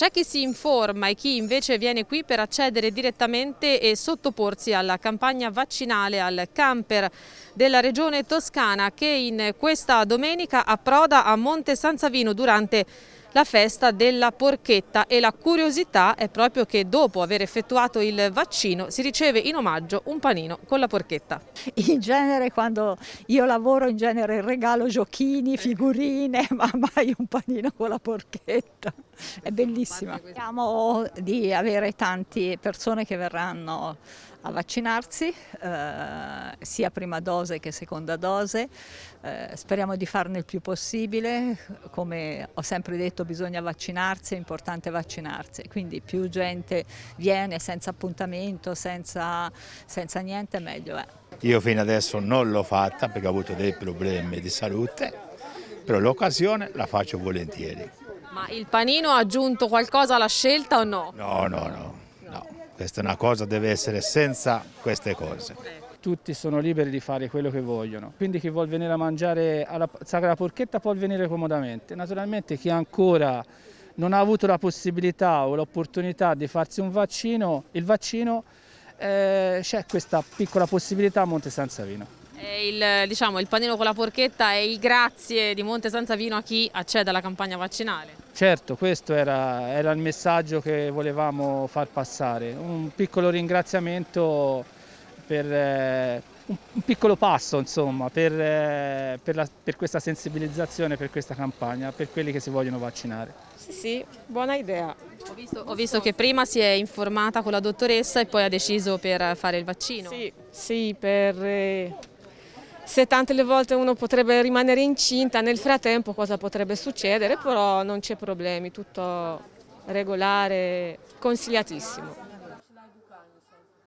C'è chi si informa e chi invece viene qui per accedere direttamente e sottoporsi alla campagna vaccinale al camper della regione toscana che in questa domenica approda a Monte San Savino durante la festa della porchetta e la curiosità è proprio che dopo aver effettuato il vaccino si riceve in omaggio un panino con la porchetta. In genere quando io lavoro in genere regalo giochini, ecco. figurine, ma mai un panino con la porchetta. È bellissima. Speriamo di avere tante persone che verranno a vaccinarsi, eh, sia prima dose che seconda dose. Eh, speriamo di farne il più possibile, come ho sempre detto bisogna vaccinarsi, è importante vaccinarsi, quindi più gente viene senza appuntamento, senza, senza niente, meglio è. Io fino adesso non l'ho fatta perché ho avuto dei problemi di salute, però l'occasione la faccio volentieri. Ma il panino ha aggiunto qualcosa alla scelta o no? No, no, no. Questa è una cosa, deve essere senza queste cose. Tutti sono liberi di fare quello che vogliono, quindi chi vuol venire a mangiare alla Sacra Porchetta può venire comodamente. Naturalmente chi ancora non ha avuto la possibilità o l'opportunità di farsi un vaccino, il vaccino eh, c'è questa piccola possibilità a Monte San Savino. Il, diciamo, il panino con la porchetta e il grazie di Monte San Savino a chi accede alla campagna vaccinale. Certo, questo era, era il messaggio che volevamo far passare, un piccolo ringraziamento per... Eh, un piccolo passo insomma, per, eh, per, la, per, questa sensibilizzazione, per questa campagna, per quelli che si vogliono vaccinare. Sì, sì, buona idea. Ho visto, ho visto, che prima si è informata con la dottoressa e poi ha deciso per fare il vaccino. Sì, sì per eh, se tante le volte uno potrebbe rimanere incinta, nel frattempo cosa potrebbe succedere, però non c'è problemi, tutto regolare, consigliatissimo.